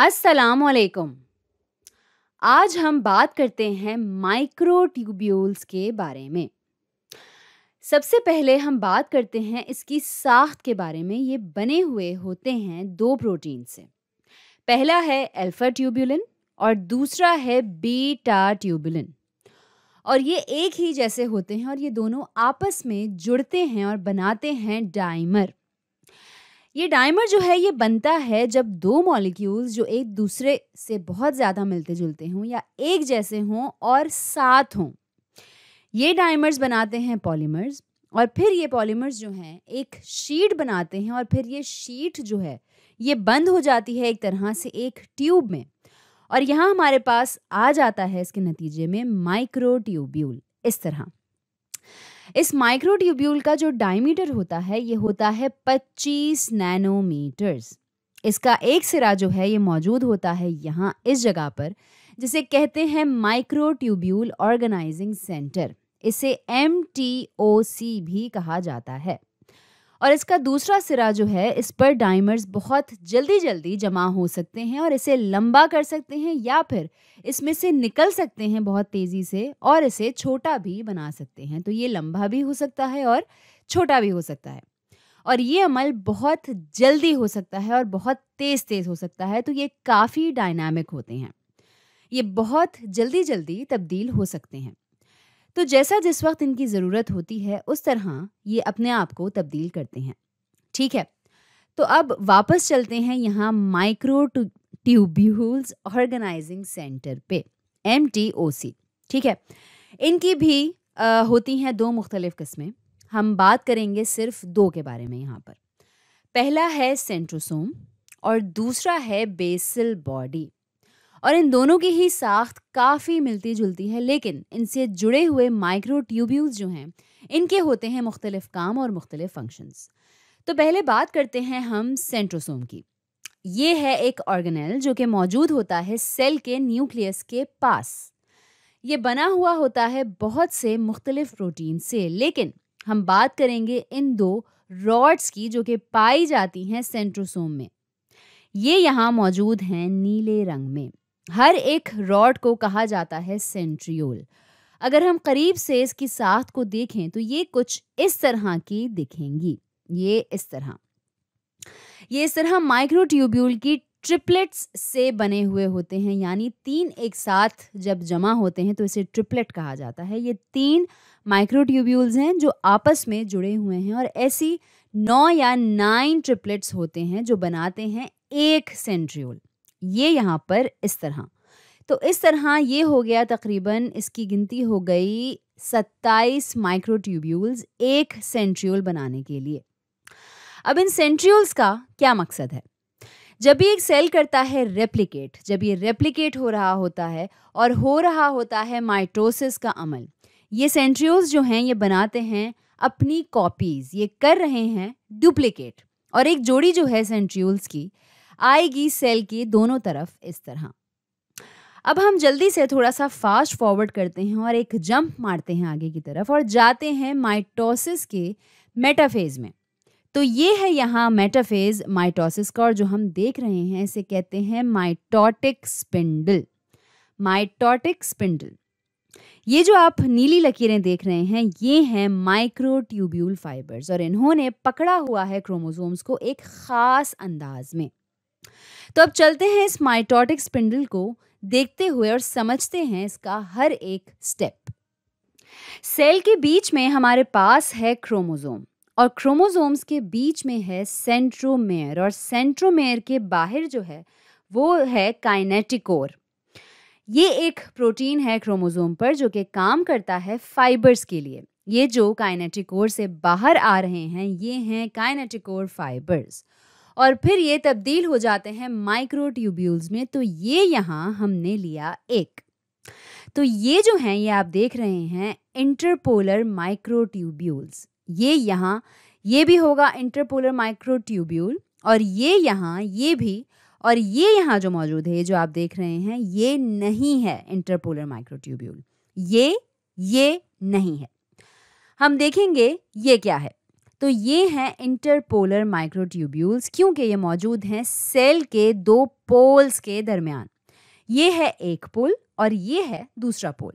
अस्सलाम वालेकुम आज हम बात करते हैं माइक्रो ट्यूब्यूल्स के बारे में सबसे पहले हम बात करते हैं इसकी साख्त के बारे में ये बने हुए होते हैं दो प्रोटीन से पहला है अल्फा ट्यूब्यूलिन और दूसरा है बीटा ट्यूब्यूलिन और ये एक ही जैसे होते हैं और ये दोनों आपस में जुड़ते हैं और बनाते हैं डाइमर ये डाइमर जो है ये बनता है जब दो मॉलिक्यूल्स जो एक दूसरे से बहुत ज़्यादा मिलते जुलते हों या एक जैसे हों और साथ हों ये डाइमर्स बनाते हैं पॉलीमर्स और फिर ये पॉलीमर्स जो हैं एक शीट बनाते हैं और फिर ये शीट जो है ये बंद हो जाती है एक तरह से एक ट्यूब में और यहाँ हमारे पास आ जाता है इसके नतीजे में माइक्रो ट्यूब्यूल इस तरह इस माइक्रोट्यूब्यूल का जो डायमीटर होता है ये होता है 25 नैनोमीटर्स इसका एक सिरा जो है ये मौजूद होता है यहाँ इस जगह पर जिसे कहते हैं माइक्रोट्यूब्यूल ऑर्गेनाइजिंग सेंटर इसे एम भी कहा जाता है और इसका दूसरा सिरा जो है इस पर डाइमर्स बहुत जल्दी जल्दी जमा हो सकते हैं और इसे लंबा कर सकते हैं या फिर इसमें से निकल सकते हैं बहुत तेज़ी से और इसे छोटा भी बना सकते हैं तो ये लंबा भी हो सकता है और छोटा भी हो सकता है और ये अमल बहुत जल्दी हो सकता है और बहुत तेज़ तेज़ हो सकता है तो ये काफ़ी डायनामिक होते हैं ये बहुत जल्दी जल्दी तब्दील हो सकते हैं तो जैसा जिस वक्त इनकी ज़रूरत होती है उस तरह ये अपने आप को तब्दील करते हैं ठीक है तो अब वापस चलते हैं यहाँ माइक्रो ट्यूब्यूल्स ऑर्गेनाइजिंग सेंटर पे एम ठीक है इनकी भी आ, होती हैं दो मुख्तलिफ़ किस्में हम बात करेंगे सिर्फ दो के बारे में यहाँ पर पहला है सेंट्रोसोम और दूसरा है बेसल बॉडी और इन दोनों की ही साख्त काफ़ी मिलती जुलती है लेकिन इनसे जुड़े हुए माइक्रो ट्यूब्यूल्स जो हैं इनके होते हैं मुख्तलिफ काम और मुख्तलिफ फंक्शंस तो पहले बात करते हैं हम सेंट्रोसोम की ये है एक ऑर्गेनेल जो कि मौजूद होता है सेल के न्यूक्लियस के पास ये बना हुआ होता है बहुत से मुख्तलिफ प्रोटीन से लेकिन हम बात करेंगे इन दो रॉड्स की जो कि पाई जाती हैं सेंट्रोसोम में ये यहाँ मौजूद हैं नीले रंग में हर एक रॉड को कहा जाता है सेंट्रियोल अगर हम करीब से इसकी साथ को देखें तो ये कुछ इस तरह की दिखेंगी ये इस तरह ये इस तरह माइक्रोट्यूब्यूल की ट्रिपलेट्स से बने हुए होते हैं यानी तीन एक साथ जब जमा होते हैं तो इसे ट्रिपलेट कहा जाता है ये तीन माइक्रोट्यूब्यूल्स हैं जो आपस में जुड़े हुए हैं और ऐसी नौ या नाइन ट्रिपलेट्स होते हैं जो बनाते हैं एक सेंट्रियोल ये यहाँ पर इस तरह तो इस तरह ये हो गया तकरीबन इसकी गिनती हो गई सत्ताईस माइक्रोट्यूब्यूल्स एक सेंट्रियोल बनाने के लिए अब इन सेंट्रियोल्स का क्या मकसद है जब भी एक सेल करता है रेप्लिकेट जब ये रेप्लिकेट हो रहा होता है और हो रहा होता है माइटोसिस का अमल ये सेंट्रियोल्स जो हैं ये बनाते हैं अपनी कॉपीज़ ये कर रहे हैं डुप्लिकेट और एक जोड़ी जो है सेंट्रियोल्स की आएगी सेल की दोनों तरफ इस तरह अब हम जल्दी से थोड़ा सा फास्ट फॉरवर्ड करते हैं और एक जंप मारते हैं आगे की तरफ और जाते हैं माइटोसिस के मेटाफेज में तो ये है यहाँ मेटाफेज माइटोसिस का और जो हम देख रहे हैं इसे कहते हैं माइटोटिक स्पिंडल माइटोटिक स्पिंडल ये जो आप नीली लकीरें देख रहे हैं ये हैं माइक्रोट्यूब्यूल फाइबर्स और इन्होंने पकड़ा हुआ है क्रोमोजोम्स को एक ख़ास अंदाज में तो अब चलते हैं इस माइटोटिक स्पिंडल को देखते हुए और समझते हैं इसका हर एक स्टेप सेल के बीच में हमारे पास है क्रोमोजोम और क्रोमोजोम्स के बीच में है सेंट्रोमेयर और सेंट्रोमेयर के बाहर जो है वो है काइनेटिकोर ये एक प्रोटीन है क्रोमोजोम पर जो कि काम करता है फाइबर्स के लिए ये जो काइनेटिकोर से बाहर आ रहे हैं ये हैं काइनेटिकोर फाइबर्स और फिर ये तब्दील हो जाते हैं माइक्रोट्यूब्यूल्स में तो ये यहाँ हमने लिया एक तो ये जो हैं ये आप देख रहे हैं इंटरपोलर माइक्रोट्यूब्यूल्स ये यहाँ ये भी होगा इंटरपोलर माइक्रोट्यूब्यूल और ये यहाँ ये भी और ये यहाँ जो मौजूद है जो आप देख रहे हैं ये नहीं है इंटरपोलर माइक्रोट्यूब्यूल ये ये नहीं है हम देखेंगे ये क्या है तो ये हैं इंटरपोलर माइक्रोट्यूब्यूल्स क्योंकि ये मौजूद हैं सेल के दो पोल्स के दरमियान ये है एक पोल और ये है दूसरा पोल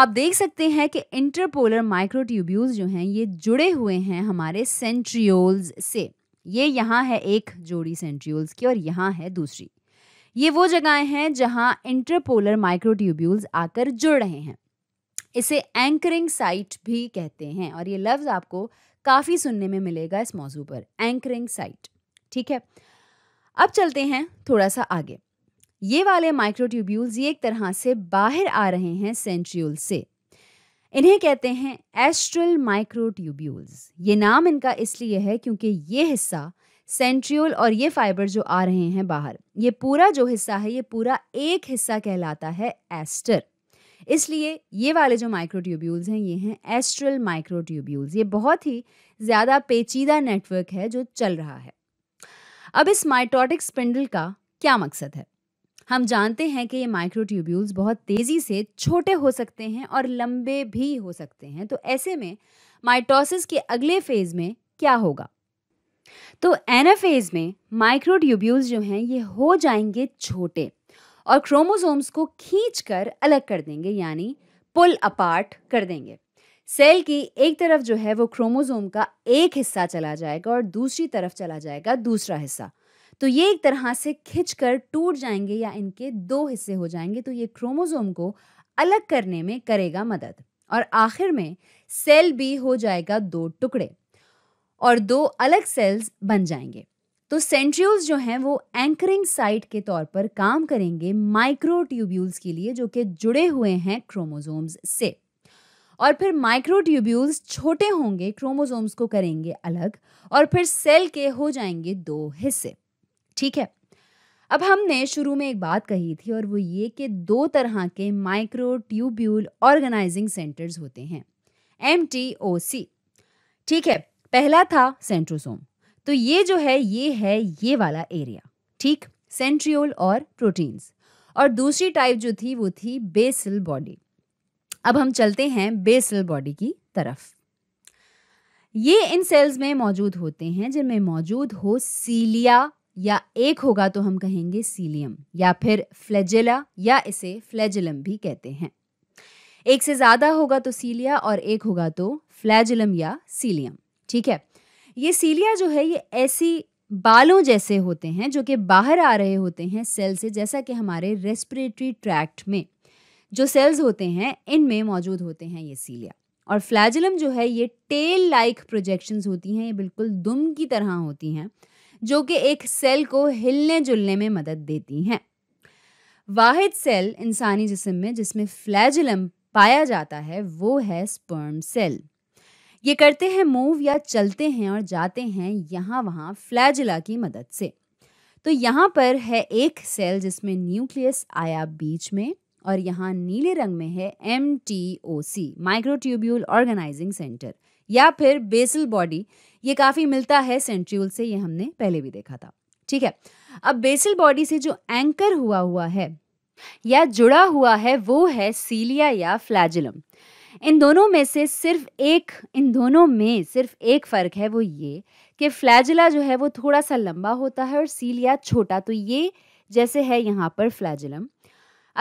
आप देख सकते हैं कि इंटरपोलर माइक्रोट्यूब्यूल्स जो हैं ये जुड़े हुए हैं हमारे सेंट्रियोल्स से ये यहाँ है एक जोड़ी सेंट्रियोल्स की और यहाँ है दूसरी ये वो जगहें हैं जहाँ इंटरपोलर माइक्रोट्यूब्यूल्स आकर जुड़ रहे हैं इसे एंकरिंग साइट भी कहते हैं और ये लफ्ज़ आपको काफ़ी सुनने में मिलेगा इस मौजू पर एंकरिंग साइट ठीक है अब चलते हैं थोड़ा सा आगे ये वाले माइक्रोट्यूब्यूल्स ये एक तरह से बाहर आ रहे हैं सेंट्रियल से इन्हें कहते हैं एस्ट्रल माइक्रोट्यूब्यूल्स ये नाम इनका इसलिए है क्योंकि ये हिस्सा सेंट्रियल और ये फाइबर जो आ रहे हैं बाहर ये पूरा जो हिस्सा है ये पूरा एक हिस्सा कहलाता है एस्टर इसलिए ये वाले जो माइक्रोट्यूब्यूल्स हैं ये हैं एस्ट्रल माइक्रोट्यूब्यूल्स ये बहुत ही ज़्यादा पेचीदा नेटवर्क है जो चल रहा है अब इस माइटोटिक स्पिंडल का क्या मकसद है हम जानते हैं कि ये माइक्रोट्यूब्यूल्स बहुत तेज़ी से छोटे हो सकते हैं और लंबे भी हो सकते हैं तो ऐसे में माइटोसिस के अगले फेज़ में क्या होगा तो एनाफेज में माइक्रोट्यूब्यूल्स जो हैं ये हो जाएंगे छोटे और क्रोमोसोम्स को खींचकर अलग कर देंगे यानी पुल अपार्ट कर देंगे सेल की एक तरफ जो है वो क्रोमोसोम का एक हिस्सा चला जाएगा और दूसरी तरफ चला जाएगा दूसरा हिस्सा तो ये एक तरह से खींच कर टूट जाएंगे या इनके दो हिस्से हो जाएंगे तो ये क्रोमोसोम को अलग करने में करेगा मदद और आखिर में सेल भी हो जाएगा दो टुकड़े और दो अलग सेल्स बन जाएंगे तो सेंट्रियोल्स जो हैं वो एंकरिंग साइट के तौर पर काम करेंगे माइक्रोट्यूब्यूल्स के लिए जो कि जुड़े हुए हैं क्रोमोजोम्स से और फिर माइक्रोट्यूब्यूल्स छोटे होंगे क्रोमोजोम्स को करेंगे अलग और फिर सेल के हो जाएंगे दो हिस्से ठीक है अब हमने शुरू में एक बात कही थी और वो ये कि दो तरह के माइक्रोट्यूब्यूल ऑर्गेनाइजिंग सेंटर्स होते हैं एम ठीक है पहला था सेंट्रोसोम तो ये जो है ये है ये वाला एरिया ठीक सेंट्रियोल और प्रोटीन्स और दूसरी टाइप जो थी वो थी बेसल बॉडी अब हम चलते हैं बेसल बॉडी की तरफ ये इन सेल्स में मौजूद होते हैं जिनमें मौजूद हो सीलिया या एक होगा तो हम कहेंगे सीलियम या फिर फ्लैजेला या इसे फ्लैजिलम भी कहते हैं एक से ज़्यादा होगा तो सीलिया और एक होगा तो फ्लैजिलम या सीलियम ठीक है ये सीलिया जो है ये ऐसी बालों जैसे होते हैं जो कि बाहर आ रहे होते हैं सेल से जैसा कि हमारे रेस्पिरेटरी ट्रैक्ट में जो सेल्स होते हैं इनमें मौजूद होते हैं ये सीलिया और फ्लैजलम जो है ये टेल लाइक प्रोजेक्शंस होती हैं ये बिल्कुल दुम की तरह होती हैं जो कि एक सेल को हिलने जुलने में मदद देती हैं वाहिद सेल इंसानी जिसम में जिसमें फ्लैजलम पाया जाता है वो है स्पर्म सेल ये करते हैं मूव या चलते हैं और जाते हैं यहाँ वहाँ फ्लैजिला की मदद से तो यहाँ पर है एक सेल जिसमें न्यूक्लियस आया बीच में और यहाँ नीले रंग में है M T O C microtubule organising centre या फिर बेसल बॉडी ये काफ़ी मिलता है सेंट्रियल से ये हमने पहले भी देखा था ठीक है अब बेसल बॉडी से जो एंकर हुआ हुआ है या जुड़ा हुआ है वो है सीलिया या फ्लैजिलम इन दोनों में से सिर्फ एक इन दोनों में सिर्फ एक फ़र्क है वो ये कि फ्लैजिला जो है वो थोड़ा सा लंबा होता है और सीलिया छोटा तो ये जैसे है यहाँ पर फ्लैजिलम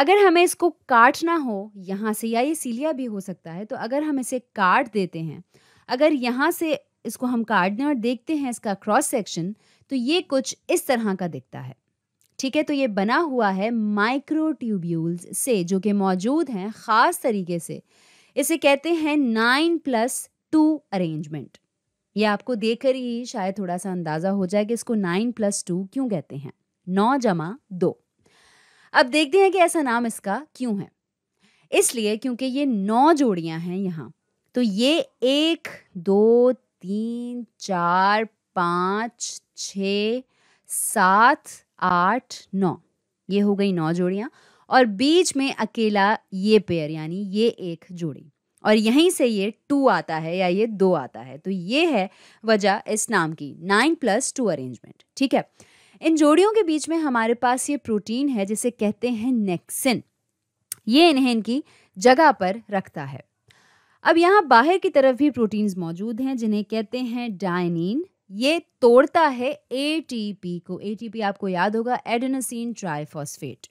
अगर हमें इसको काटना हो यहाँ से या ये सीलिया भी हो सकता है तो अगर हम इसे काट देते हैं अगर यहाँ से इसको हम काट दें और देखते हैं इसका क्रॉस सेक्शन तो ये कुछ इस तरह का दिखता है ठीक है तो ये बना हुआ है माइक्रोट्यूब्यूल्स से जो कि मौजूद हैं ख़ास तरीके से इसे कहते हैं नाइन प्लस टू अरेंजमेंट ये आपको देखकर ही शायद थोड़ा सा अंदाजा हो जाए कि इसको नाइन प्लस टू क्यों कहते हैं नौ जमा दो अब देखते हैं कि ऐसा नाम इसका क्यों है इसलिए क्योंकि ये नौ जोड़ियां हैं यहाँ तो ये एक दो तीन चार पाँच छ सात आठ नौ ये हो गई नौ जोड़ियाँ और बीच में अकेला ये पेयर यानी ये एक जोड़ी और यहीं से ये टू आता है या ये दो आता है तो ये है वजह इस नाम की नाइन प्लस टू अरेंजमेंट ठीक है इन जोड़ियों के बीच में हमारे पास ये प्रोटीन है जिसे कहते हैं नेक्सिन ये इन्हें इनकी जगह पर रखता है अब यहाँ बाहर की तरफ भी प्रोटीन्स मौजूद हैं जिन्हें कहते हैं डायनिन ये तोड़ता है ए को ए आपको याद होगा एडनसिन ट्राइफॉस्फेट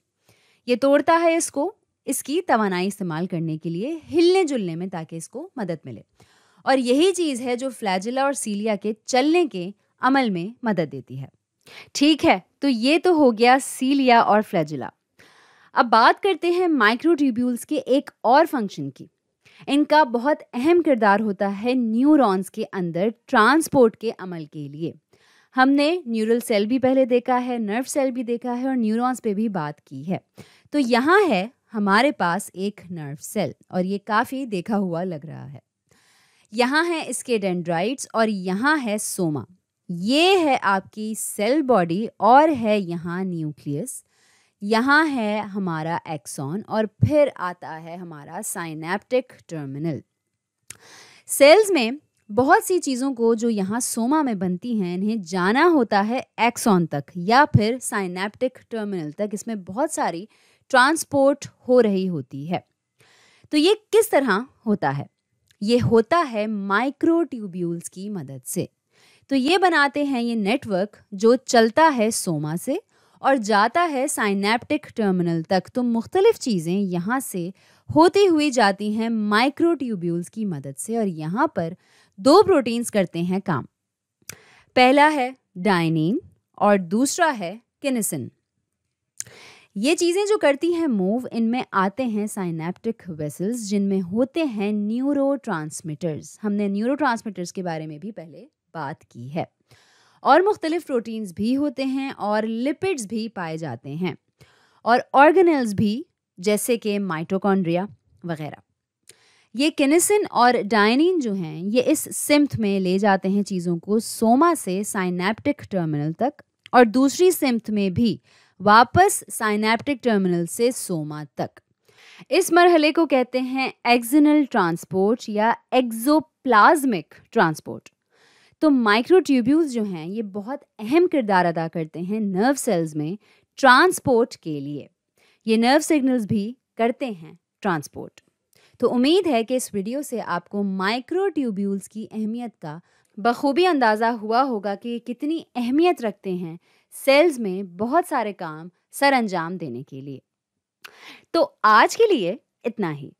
ये तोड़ता है इसको इसकी तवानाई इस्तेमाल करने के लिए हिलने जुलने में ताकि इसको मदद मिले और यही चीज़ है जो फ्लैजिला और सीलिया के चलने के अमल में मदद देती है ठीक है तो ये तो हो गया सीलिया और फ्लैजिला अब बात करते हैं माइक्रोट्यूब्यूल्स के एक और फंक्शन की इनका बहुत अहम किरदार होता है न्यूरॉन्स के अंदर ट्रांसपोर्ट के अमल के लिए हमने न्यूरल सेल भी पहले देखा है नर्व सेल भी देखा है और न्यूरॉन्स पे भी बात की है तो यहाँ है हमारे पास एक नर्व सेल और ये काफ़ी देखा हुआ लग रहा है यहाँ है इसके डेंड्राइट्स और यहाँ है सोमा ये है आपकी सेल बॉडी और है यहाँ न्यूक्लियस यहाँ है हमारा एक्सॉन और फिर आता है हमारा साइनेप्टिक टर्मिनल सेल्स में बहुत सी चीज़ों को जो यहाँ सोमा में बनती हैं इन्हें जाना होता है एक्सॉन तक या फिर साइनेप्टिक टर्मिनल तक इसमें बहुत सारी ट्रांसपोर्ट हो रही होती है तो ये किस तरह होता है ये होता है माइक्रो ट्यूब्यूल्स की मदद से तो ये बनाते हैं ये नेटवर्क जो चलता है सोमा से और जाता है साइनेप्टिक टर्मिनल तक तो मुख्तलिफ चीज़ें यहाँ से होती हुई जाती हैं ट्यूब्यूल्स की मदद से और यहाँ पर दो प्रोटीन्स करते हैं काम पहला है डाइनिन और दूसरा है किनेसिन ये चीज़ें जो करती हैं मूव इनमें आते हैं साइनेप्टिक वेसल्स जिनमें होते हैं न्यूरो हमने न्यूरो के बारे में भी पहले बात की है और मुख्तलिफ प्रोटीन्स भी होते हैं और लिपिड्स भी पाए जाते हैं और ऑर्गेनल्स भी जैसे कि माइटोकॉन्ड्रिया वगैरह ये किनेसिन और डायनिन जो हैं ये इस सिम्थ में ले जाते हैं चीज़ों को सोमा से साइनेप्टिक टर्मिनल तक और दूसरी सिम्थ में भी वापस साइनेप्टिक टर्मिनल से सोमा तक इस मरहले को कहते हैं एक्जिनल ट्रांसपोर्ट या एक्जोप्लाज्मिक ट्रांसपोर्ट तो माइक्रोट्यूब्यूल्स जो हैं ये बहुत अहम किरदार अदा करते हैं नर्व सेल्स में ट्रांसपोर्ट के लिए ये नर्व सिग्नल्स भी करते हैं ट्रांसपोर्ट तो उम्मीद है कि इस वीडियो से आपको माइक्रो ट्यूब्यूल्स की अहमियत का बखूबी अंदाज़ा हुआ होगा कि कितनी अहमियत रखते हैं सेल्स में बहुत सारे काम अंजाम देने के लिए तो आज के लिए इतना ही